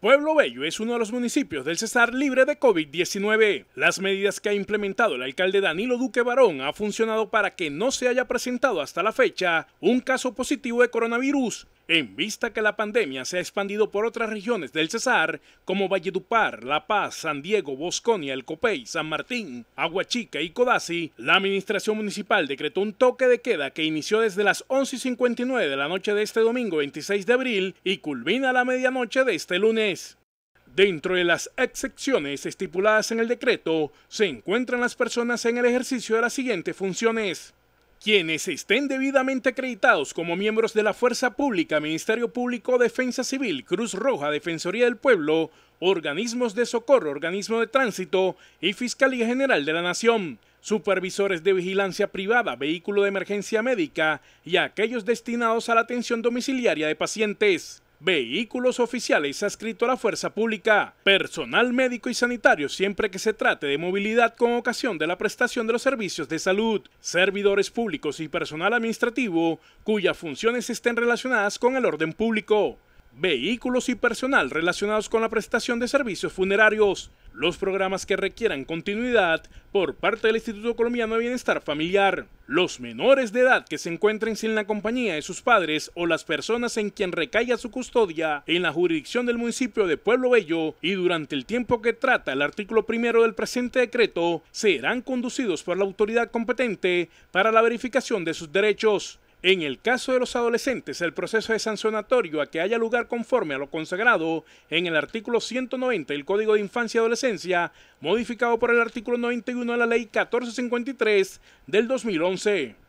Pueblo Bello es uno de los municipios del Cesar libre de COVID-19. Las medidas que ha implementado el alcalde Danilo Duque Barón han funcionado para que no se haya presentado hasta la fecha un caso positivo de coronavirus, en vista que la pandemia se ha expandido por otras regiones del Cesar, como Valledupar, La Paz, San Diego, Bosconia, El Copey, San Martín, Aguachica y Codazzi, la administración municipal decretó un toque de queda que inició desde las 11.59 de la noche de este domingo 26 de abril y culmina a la medianoche de este lunes. Dentro de las excepciones estipuladas en el decreto, se encuentran las personas en el ejercicio de las siguientes funciones quienes estén debidamente acreditados como miembros de la Fuerza Pública, Ministerio Público, Defensa Civil, Cruz Roja, Defensoría del Pueblo, organismos de socorro, organismo de tránsito y Fiscalía General de la Nación, supervisores de vigilancia privada, vehículo de emergencia médica y aquellos destinados a la atención domiciliaria de pacientes vehículos oficiales adscrito a la fuerza pública, personal médico y sanitario siempre que se trate de movilidad con ocasión de la prestación de los servicios de salud, servidores públicos y personal administrativo cuyas funciones estén relacionadas con el orden público, vehículos y personal relacionados con la prestación de servicios funerarios, los programas que requieran continuidad por parte del Instituto Colombiano de Bienestar Familiar, los menores de edad que se encuentren sin la compañía de sus padres o las personas en quien recaiga su custodia en la jurisdicción del municipio de Pueblo Bello y durante el tiempo que trata el artículo primero del presente decreto serán conducidos por la autoridad competente para la verificación de sus derechos. En el caso de los adolescentes, el proceso es sancionatorio a que haya lugar conforme a lo consagrado en el artículo 190 del Código de Infancia y Adolescencia, modificado por el artículo 91 de la Ley 1453 del 2011.